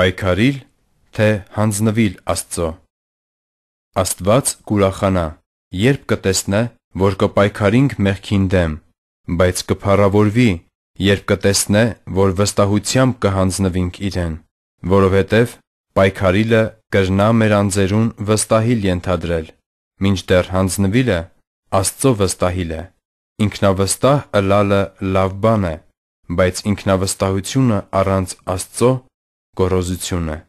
պայքարիլ, թե հանձնվիլ Աստծո։ Աստված կուրախանա, երբ կտեսնե, որ կպայքարինք մեղքին դեմ, բայց կփառավորվի, երբ կտեսնե, որ վստահությամբ կհանձնվինք իրեն, որովհետև պայքարիլը կրնա մեր անձերուն վստահիլ ենթադրել, մինչդեռ հանձնվիլը Աստծո վստահիլ է։ Ինքնավստահ ըլալը լավ բան է, բայց ինքնավստահությունը առանց Աստծո Գոռոզություն է